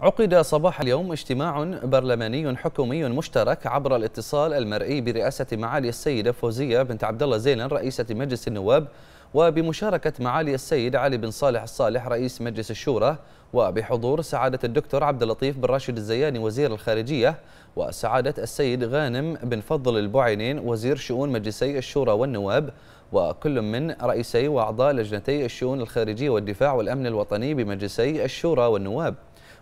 عقد صباح اليوم اجتماع برلماني حكومي مشترك عبر الاتصال المرئي برئاسة معالي السيدة فوزية بنت عبد الله زينن رئيسة مجلس النواب وبمشاركة معالي السيد علي بن صالح الصالح رئيس مجلس الشورى وبحضور سعادة الدكتور عبد اللطيف بن راشد الزياني وزير الخارجية وسعادة السيد غانم بن فضل البعينين وزير شؤون مجلسي الشورى والنواب وكل من رئيسي وأعضاء لجنتي الشؤون الخارجية والدفاع والأمن الوطني بمجلسي الشورى والنواب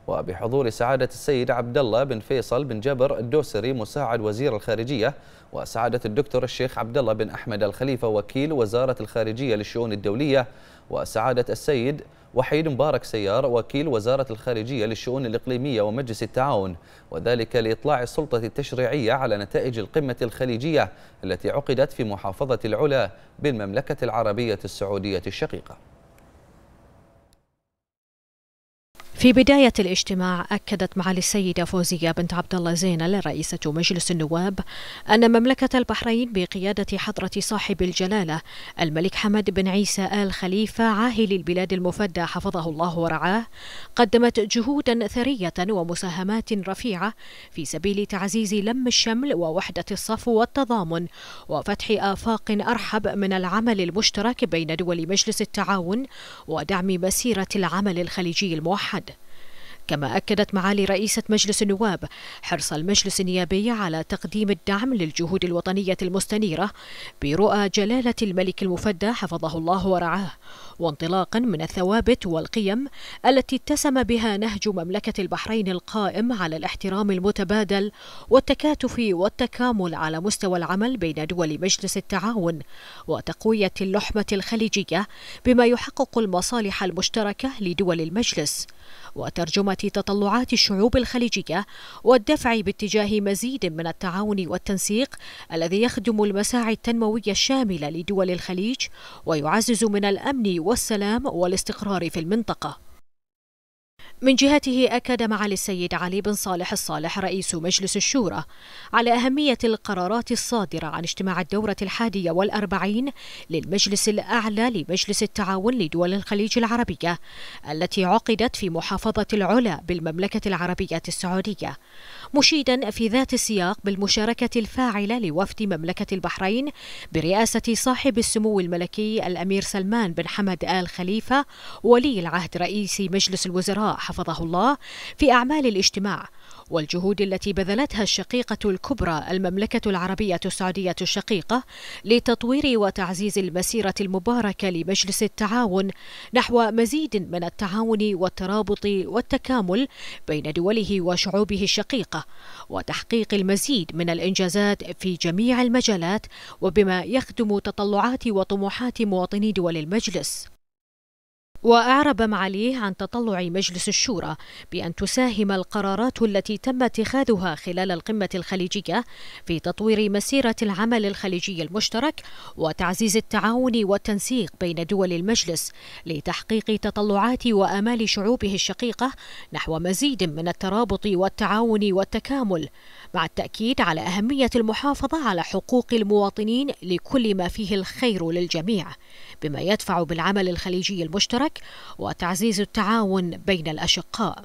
وبحضور سعادة السيد عبد الله بن فيصل بن جبر الدوسري مساعد وزير الخارجية وسعادة الدكتور الشيخ عبد الله بن أحمد الخليفة وكيل وزارة الخارجية للشؤون الدولية وسعادة السيد وحيد مبارك سيار وكيل وزارة الخارجية للشؤون الإقليمية ومجلس التعاون وذلك لإطلاع السلطة التشريعية على نتائج القمة الخليجية التي عقدت في محافظة العلا بالمملكة العربية السعودية الشقيقة في بداية الاجتماع أكدت معالي السيدة فوزية بنت عبد الله زينل رئيسة مجلس النواب أن مملكة البحرين بقيادة حضرة صاحب الجلالة الملك حمد بن عيسى آل خليفة عاهل البلاد المفدى حفظه الله ورعاه قدمت جهودا ثرية ومساهمات رفيعة في سبيل تعزيز لم الشمل ووحدة الصف والتضامن وفتح آفاق أرحب من العمل المشترك بين دول مجلس التعاون ودعم مسيرة العمل الخليجي الموحد كما أكدت معالي رئيسة مجلس النواب حرص المجلس النيابي على تقديم الدعم للجهود الوطنية المستنيرة برؤى جلالة الملك المفدى حفظه الله ورعاه وانطلاقا من الثوابت والقيم التي اتسم بها نهج مملكة البحرين القائم على الاحترام المتبادل والتكاتف والتكامل على مستوى العمل بين دول مجلس التعاون وتقوية اللحمة الخليجية بما يحقق المصالح المشتركة لدول المجلس وترجمة لخدمة تطلعات الشعوب الخليجية والدفع باتجاه مزيد من التعاون والتنسيق الذي يخدم المساعي التنموية الشاملة لدول الخليج ويعزز من الأمن والسلام والاستقرار في المنطقة من جهته أكد معالي السيد علي بن صالح الصالح رئيس مجلس الشورى على أهمية القرارات الصادرة عن اجتماع الدورة الحادية والأربعين للمجلس الأعلى لمجلس التعاون لدول الخليج العربية التي عقدت في محافظة العلا بالمملكة العربية السعودية مشيدا في ذات السياق بالمشاركة الفاعلة لوفد مملكة البحرين برئاسة صاحب السمو الملكي الأمير سلمان بن حمد آل خليفة ولي العهد رئيس مجلس الوزراء حفظه الله في أعمال الاجتماع والجهود التي بذلتها الشقيقة الكبرى المملكة العربية السعودية الشقيقة لتطوير وتعزيز المسيرة المباركة لمجلس التعاون نحو مزيد من التعاون والترابط والتكامل بين دوله وشعوبه الشقيقة وتحقيق المزيد من الإنجازات في جميع المجالات وبما يخدم تطلعات وطموحات مواطني دول المجلس وأعرب معاليه عن تطلع مجلس الشورى بأن تساهم القرارات التي تم اتخاذها خلال القمة الخليجية في تطوير مسيرة العمل الخليجي المشترك وتعزيز التعاون والتنسيق بين دول المجلس لتحقيق تطلعات وآمال شعوبه الشقيقة نحو مزيد من الترابط والتعاون والتكامل مع التأكيد على أهمية المحافظة على حقوق المواطنين لكل ما فيه الخير للجميع بما يدفع بالعمل الخليجي المشترك وتعزيز التعاون بين الأشقاء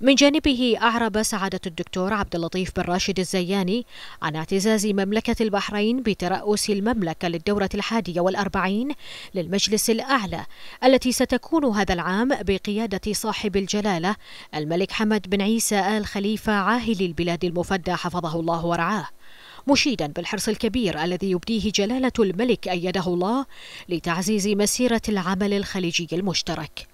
من جانبه أعرب سعادة الدكتور عبد اللطيف بن راشد الزياني عن اعتزاز مملكة البحرين بترأس المملكة للدورة الحادية والأربعين للمجلس الأعلى التي ستكون هذا العام بقيادة صاحب الجلالة الملك حمد بن عيسى آل خليفة عاهل البلاد المفدى حفظه الله ورعاه مشيدا بالحرص الكبير الذي يبديه جلالة الملك أيده الله لتعزيز مسيرة العمل الخليجي المشترك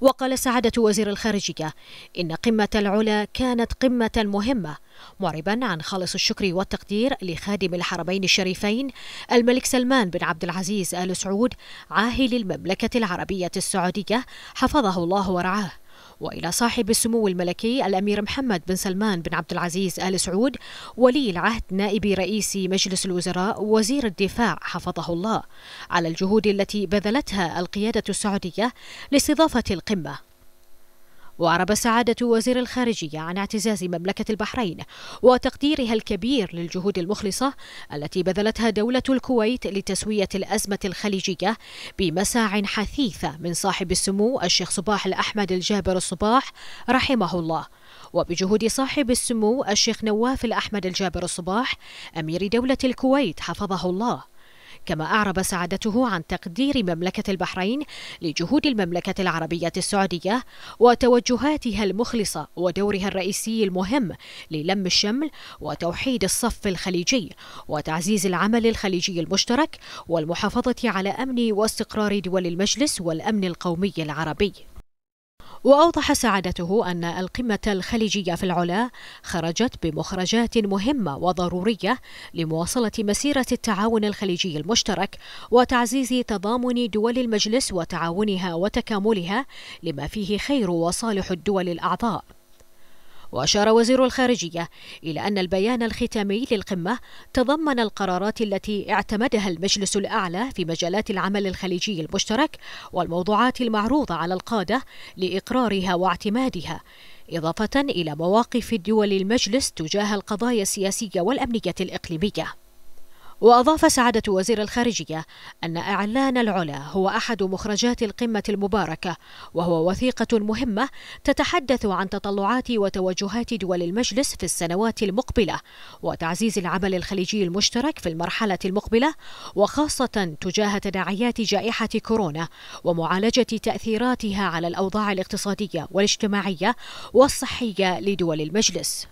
وقال سعادة وزير الخارجية إن قمة العلا كانت قمة مهمة معربا عن خالص الشكر والتقدير لخادم الحرمين الشريفين الملك سلمان بن عبد العزيز آل سعود عاهل المملكة العربية السعودية حفظه الله ورعاه والى صاحب السمو الملكي الامير محمد بن سلمان بن عبد العزيز ال سعود ولي العهد نائب رئيس مجلس الوزراء وزير الدفاع حفظه الله على الجهود التي بذلتها القياده السعوديه لاستضافه القمه وأعرب سعادة وزير الخارجية عن اعتزاز مملكة البحرين وتقديرها الكبير للجهود المخلصة التي بذلتها دولة الكويت لتسوية الأزمة الخليجية بمساع حثيثة من صاحب السمو الشيخ صباح الأحمد الجابر الصباح رحمه الله وبجهود صاحب السمو الشيخ نواف الأحمد الجابر الصباح أمير دولة الكويت حفظه الله كما أعرب سعادته عن تقدير مملكة البحرين لجهود المملكة العربية السعودية وتوجهاتها المخلصة ودورها الرئيسي المهم للم الشمل وتوحيد الصف الخليجي وتعزيز العمل الخليجي المشترك والمحافظة على أمن واستقرار دول المجلس والأمن القومي العربي وأوضح سعادته أن القمة الخليجية في العلا خرجت بمخرجات مهمة وضرورية لمواصلة مسيرة التعاون الخليجي المشترك وتعزيز تضامن دول المجلس وتعاونها وتكاملها لما فيه خير وصالح الدول الأعضاء وأشار وزير الخارجية إلى أن البيان الختامي للقمة تضمن القرارات التي اعتمدها المجلس الأعلى في مجالات العمل الخليجي المشترك والموضوعات المعروضة على القادة لإقرارها واعتمادها إضافة إلى مواقف دول المجلس تجاه القضايا السياسية والأمنية الإقليمية وأضاف سعادة وزير الخارجية أن إعلان العلا هو أحد مخرجات القمة المباركة وهو وثيقة مهمة تتحدث عن تطلعات وتوجهات دول المجلس في السنوات المقبلة وتعزيز العمل الخليجي المشترك في المرحلة المقبلة وخاصة تجاه تداعيات جائحة كورونا ومعالجة تأثيراتها على الأوضاع الاقتصادية والاجتماعية والصحية لدول المجلس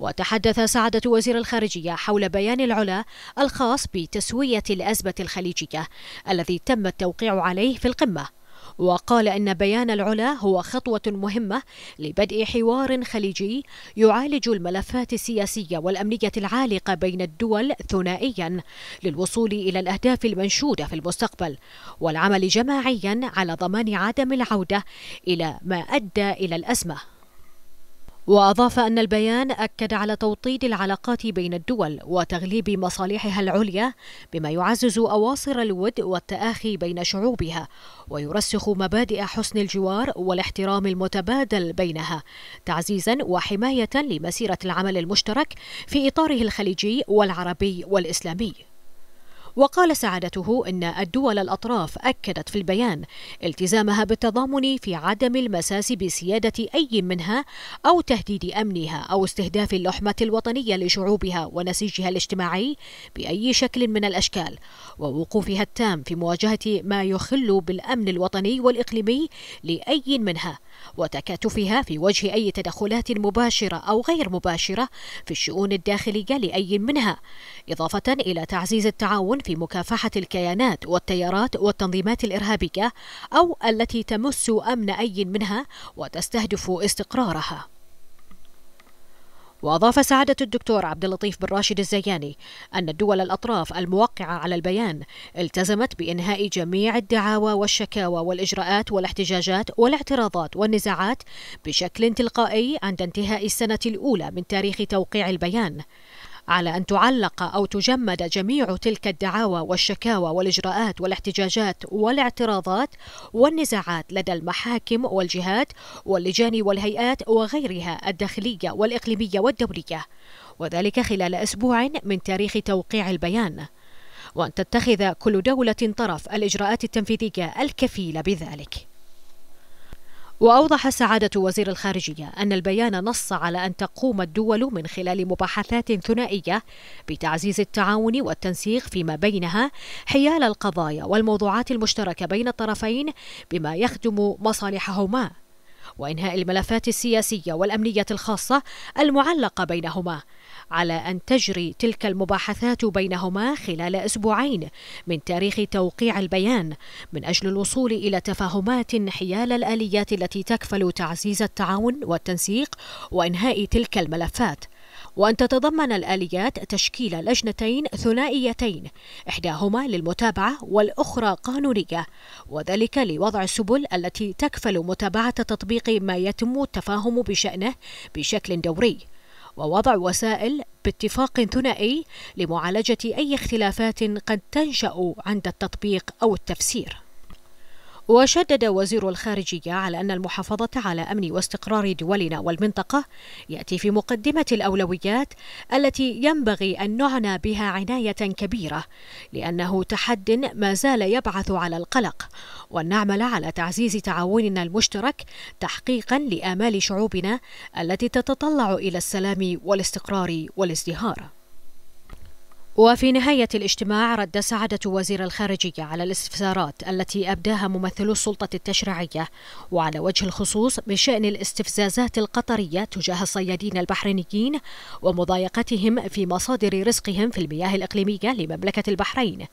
وتحدث سعادة وزير الخارجية حول بيان العلا الخاص بتسوية الأزمة الخليجية الذي تم التوقيع عليه في القمة وقال إن بيان العلا هو خطوة مهمة لبدء حوار خليجي يعالج الملفات السياسية والأمنية العالقة بين الدول ثنائيا للوصول إلى الأهداف المنشودة في المستقبل والعمل جماعيا على ضمان عدم العودة إلى ما أدى إلى الأزمة وأضاف أن البيان أكد على توطيد العلاقات بين الدول وتغليب مصالحها العليا بما يعزز أواصر الود والتآخي بين شعوبها ويرسخ مبادئ حسن الجوار والاحترام المتبادل بينها تعزيزا وحماية لمسيرة العمل المشترك في إطاره الخليجي والعربي والإسلامي وقال سعادته أن الدول الأطراف أكدت في البيان التزامها بالتضامن في عدم المساس بسيادة أي منها أو تهديد أمنها أو استهداف اللحمة الوطنية لشعوبها ونسيجها الاجتماعي بأي شكل من الأشكال ووقوفها التام في مواجهة ما يخل بالأمن الوطني والإقليمي لأي منها وتكاتفها في وجه أي تدخلات مباشرة أو غير مباشرة في الشؤون الداخلية لأي منها إضافة إلى تعزيز التعاون في مكافحة الكيانات والتيارات والتنظيمات الإرهابية أو التي تمس أمن أي منها وتستهدف استقرارها وأضاف سعادة الدكتور عبد اللطيف بن راشد الزياني أن الدول الأطراف الموقعة على البيان التزمت بإنهاء جميع الدعاوى والشكاوى والإجراءات والاحتجاجات والاعتراضات والنزاعات بشكل تلقائي عند انتهاء السنة الأولى من تاريخ توقيع البيان على أن تعلق أو تجمد جميع تلك الدعاوى والشكاوى والإجراءات والاحتجاجات والاعتراضات والنزاعات لدى المحاكم والجهات واللجان والهيئات وغيرها الداخلية والإقليمية والدولية وذلك خلال أسبوع من تاريخ توقيع البيان وأن تتخذ كل دولة طرف الإجراءات التنفيذية الكفيلة بذلك وأوضح سعادة وزير الخارجية أن البيان نص على أن تقوم الدول من خلال مباحثات ثنائية بتعزيز التعاون والتنسيق فيما بينها حيال القضايا والموضوعات المشتركة بين الطرفين بما يخدم مصالحهما وإنهاء الملفات السياسية والأمنية الخاصة المعلقة بينهما على أن تجري تلك المباحثات بينهما خلال أسبوعين من تاريخ توقيع البيان من أجل الوصول إلى تفاهمات حيال الآليات التي تكفل تعزيز التعاون والتنسيق وإنهاء تلك الملفات وأن تتضمن الآليات تشكيل لجنتين ثنائيتين إحداهما للمتابعة والأخرى قانونية وذلك لوضع السبل التي تكفل متابعة تطبيق ما يتم التفاهم بشأنه بشكل دوري ووضع وسائل باتفاق ثنائي لمعالجة أي اختلافات قد تنشأ عند التطبيق أو التفسير وشدد وزير الخارجية على أن المحافظة على أمن واستقرار دولنا والمنطقة يأتي في مقدمة الأولويات التي ينبغي أن نعنى بها عناية كبيرة لأنه تحد ما زال يبعث على القلق وأن نعمل على تعزيز تعاوننا المشترك تحقيقا لآمال شعوبنا التي تتطلع إلى السلام والاستقرار والازدهار وفي نهاية الاجتماع رد سعادة وزير الخارجية على الاستفسارات التي أبداها ممثلو السلطة التشريعية وعلى وجه الخصوص بشأن الاستفزازات القطرية تجاه الصيادين البحرينيين ومضايقتهم في مصادر رزقهم في المياه الإقليمية لمملكة البحرين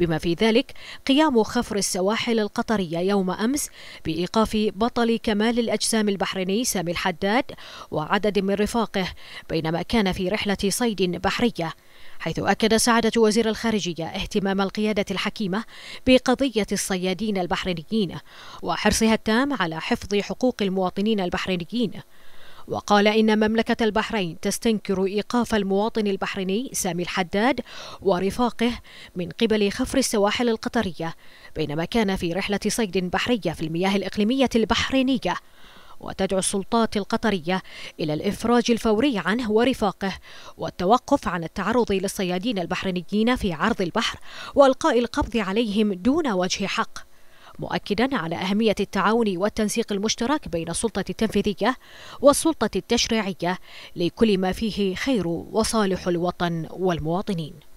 بما في ذلك قيام خفر السواحل القطرية يوم أمس بإيقاف بطل كمال الأجسام البحريني سامي الحداد وعدد من رفاقه بينما كان في رحلة صيد بحرية حيث أكد سعادة وزير الخارجية اهتمام القيادة الحكيمة بقضية الصيادين البحرينيين وحرصها التام على حفظ حقوق المواطنين البحرينيين وقال إن مملكة البحرين تستنكر إيقاف المواطن البحريني سامي الحداد ورفاقه من قبل خفر السواحل القطرية بينما كان في رحلة صيد بحرية في المياه الإقليمية البحرينية وتدعو السلطات القطرية إلى الإفراج الفوري عنه ورفاقه والتوقف عن التعرض للصيادين البحرينيين في عرض البحر وإلقاء القبض عليهم دون وجه حق مؤكدا على أهمية التعاون والتنسيق المشترك بين السلطة التنفيذية والسلطة التشريعية لكل ما فيه خير وصالح الوطن والمواطنين